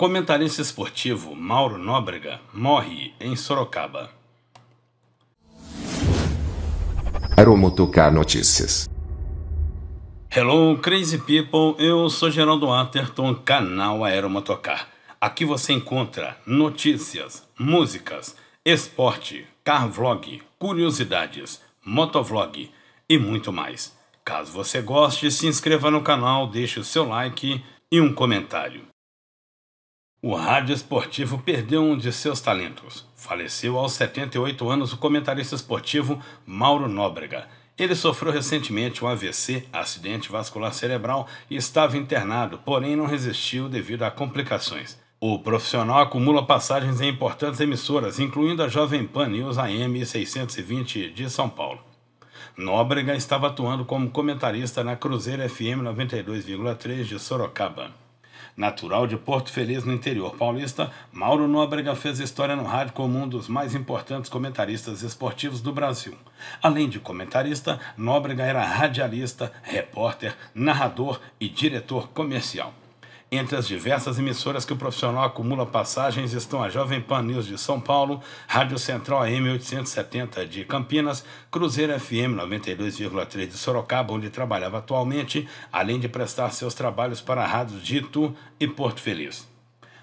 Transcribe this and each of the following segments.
Comentarista esportivo Mauro Nóbrega morre em Sorocaba. Aromotocar Notícias. Hello, crazy people. Eu sou Geraldo Atherton, canal Aeromotocar. Aqui você encontra notícias, músicas, esporte, car vlog, curiosidades, motovlog e muito mais. Caso você goste, se inscreva no canal, deixe o seu like e um comentário. O rádio esportivo perdeu um de seus talentos. Faleceu aos 78 anos o comentarista esportivo Mauro Nóbrega. Ele sofreu recentemente um AVC, acidente vascular cerebral, e estava internado, porém não resistiu devido a complicações. O profissional acumula passagens em importantes emissoras, incluindo a Jovem Pan News AM 620 de São Paulo. Nóbrega estava atuando como comentarista na Cruzeiro FM 92,3 de Sorocaba. Natural de Porto Feliz, no interior paulista, Mauro Nóbrega fez história no rádio como um dos mais importantes comentaristas esportivos do Brasil. Além de comentarista, Nóbrega era radialista, repórter, narrador e diretor comercial. Entre as diversas emissoras que o profissional acumula passagens estão a Jovem Pan News de São Paulo, Rádio Central AM 870 de Campinas, Cruzeiro FM 92,3 de Sorocaba, onde trabalhava atualmente, além de prestar seus trabalhos para a Rádio Dito e Porto Feliz.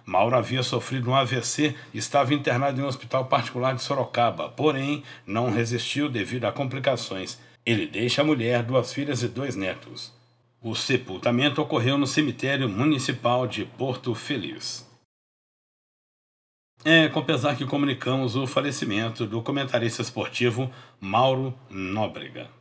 Mauro havia sofrido um AVC e estava internado em um hospital particular de Sorocaba, porém não resistiu devido a complicações. Ele deixa a mulher, duas filhas e dois netos. O sepultamento ocorreu no cemitério municipal de Porto Feliz. É com pesar que comunicamos o falecimento do comentarista esportivo Mauro Nóbrega.